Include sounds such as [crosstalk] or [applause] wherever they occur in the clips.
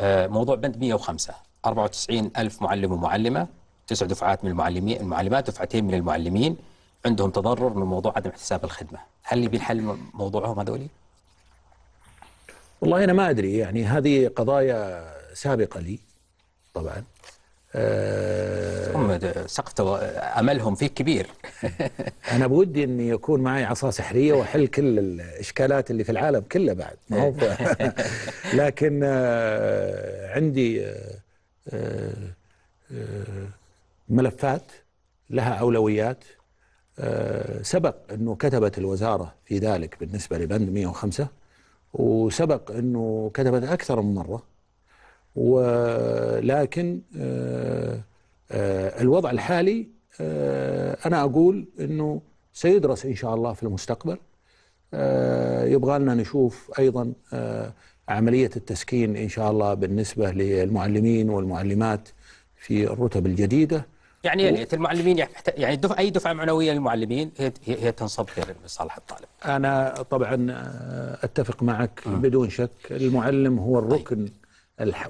آه، موضوع بند 105 94 ألف معلم ومعلمة تسع دفعات من المعلمين المعلمات دفعتين من المعلمين عندهم تضرر من موضوع عدم احتساب الخدمة هل يبي الحل موضوعهم هذولي؟ والله أنا ما أدري يعني هذه قضايا سابقة لي طبعا آه، هم سقط املهم فيك كبير [laughs] انا بودي ان يكون معي عصا سحريه واحل كل الاشكالات اللي في العالم كله بعد ما هو [laughs] لكن آه، آه، عندي ملفات لها اولويات سبق انه كتبت الوزاره في ذلك بالنسبه لبند 105 وسبق انه كتبت اكثر من مره ولكن آه، آه، الوضع الحالي آه، أنا أقول أنه سيدرس إن شاء الله في المستقبل يبغى لنا نشوف أيضا عملية التسكين إن شاء الله بالنسبة للمعلمين والمعلمات في الرتب الجديدة يعني و... يعني المعلمين يعني, يعني دفع أي دفعة معنوية للمعلمين هي هي تنصب لصالح الطالب أنا طبعا أتفق معك بدون شك المعلم هو الركن طيب.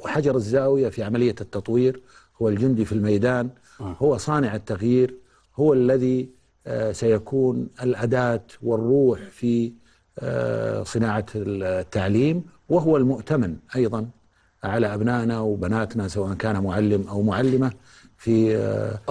حجر الزاوية في عملية التطوير هو الجندي في الميدان آه. هو صانع التغيير هو الذي آه، سيكون الأداة والروح في آه، صناعة التعليم وهو المؤتمن أيضا على أبنائنا وبناتنا سواء كان معلم أو معلمة في